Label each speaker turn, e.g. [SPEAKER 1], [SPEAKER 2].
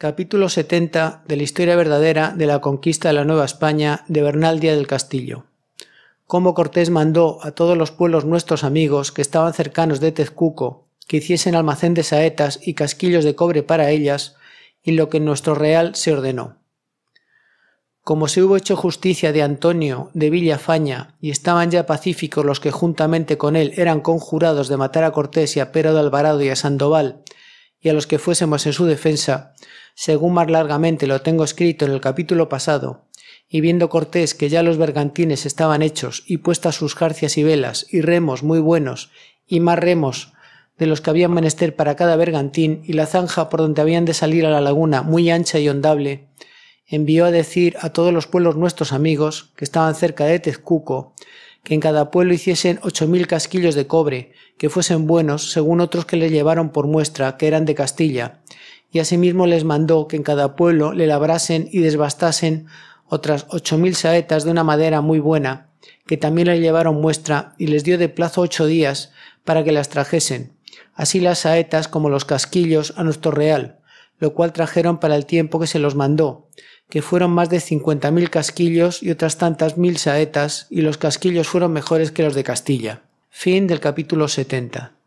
[SPEAKER 1] capítulo 70 de la historia verdadera de la conquista de la Nueva España de Bernal Díaz del Castillo. Cómo Cortés mandó a todos los pueblos nuestros amigos que estaban cercanos de Tezcuco que hiciesen almacén de saetas y casquillos de cobre para ellas, y lo que en nuestro real se ordenó. Como se hubo hecho justicia de Antonio de Villafaña, y estaban ya pacíficos los que juntamente con él eran conjurados de matar a Cortés y a Pero de Alvarado y a Sandoval, y a los que fuésemos en su defensa, según más largamente lo tengo escrito en el capítulo pasado, y viendo Cortés que ya los bergantines estaban hechos y puestas sus jarcias y velas y remos muy buenos y más remos de los que habían menester para cada bergantín y la zanja por donde habían de salir a la laguna muy ancha y hondable, envió a decir a todos los pueblos nuestros amigos que estaban cerca de Tezcuco que en cada pueblo hiciesen ocho mil casquillos de cobre, que fuesen buenos, según otros que le llevaron por muestra, que eran de Castilla. Y asimismo les mandó que en cada pueblo le labrasen y desbastasen otras ocho mil saetas de una madera muy buena, que también le llevaron muestra, y les dio de plazo ocho días para que las trajesen, así las saetas como los casquillos a nuestro real, lo cual trajeron para el tiempo que se los mandó, que fueron más de mil casquillos y otras tantas mil saetas, y los casquillos fueron mejores que los de Castilla. Fin del capítulo 70.